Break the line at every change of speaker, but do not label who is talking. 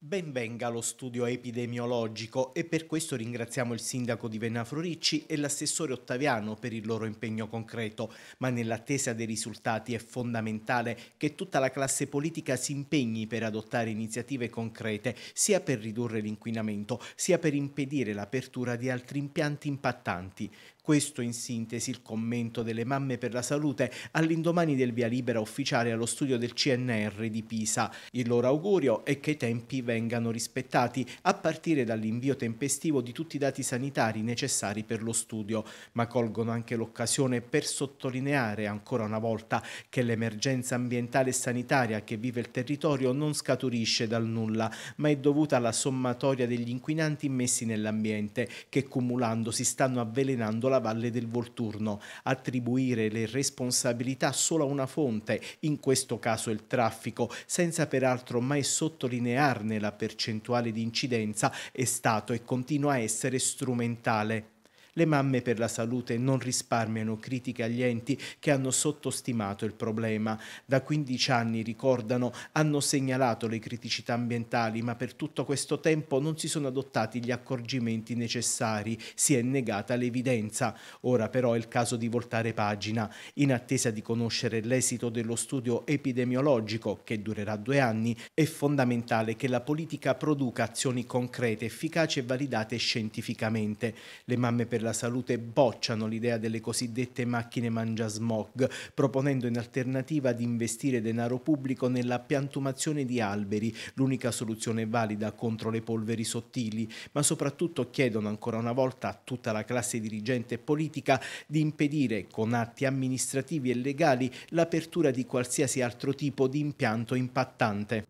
Benvenga lo studio epidemiologico e per questo ringraziamo il sindaco di Venafro Ricci e l'assessore Ottaviano per il loro impegno concreto, ma nell'attesa dei risultati è fondamentale che tutta la classe politica si impegni per adottare iniziative concrete sia per ridurre l'inquinamento sia per impedire l'apertura di altri impianti impattanti. Questo in sintesi il commento delle mamme per la salute all'indomani del via libera ufficiale allo studio del CNR di Pisa. Il loro augurio è che i tempi vengano rispettati a partire dall'invio tempestivo di tutti i dati sanitari necessari per lo studio, ma colgono anche l'occasione per sottolineare ancora una volta che l'emergenza ambientale e sanitaria che vive il territorio non scaturisce dal nulla, ma è dovuta alla sommatoria degli inquinanti immessi nell'ambiente che cumulandosi stanno avvelenando la la Valle del Volturno, attribuire le responsabilità solo a una fonte, in questo caso il traffico, senza peraltro mai sottolinearne la percentuale di incidenza, è stato e continua a essere strumentale. Le mamme per la salute non risparmiano critiche agli enti che hanno sottostimato il problema. Da 15 anni, ricordano, hanno segnalato le criticità ambientali, ma per tutto questo tempo non si sono adottati gli accorgimenti necessari, si è negata l'evidenza. Ora però è il caso di voltare pagina, in attesa di conoscere l'esito dello studio epidemiologico, che durerà due anni, è fondamentale che la politica produca azioni concrete, efficaci e validate scientificamente. Le mamme per la della salute bocciano l'idea delle cosiddette macchine mangiasmog, proponendo in alternativa di investire denaro pubblico nella piantumazione di alberi, l'unica soluzione valida contro le polveri sottili, ma soprattutto chiedono ancora una volta a tutta la classe dirigente e politica di impedire con atti amministrativi e legali l'apertura di qualsiasi altro tipo di impianto impattante.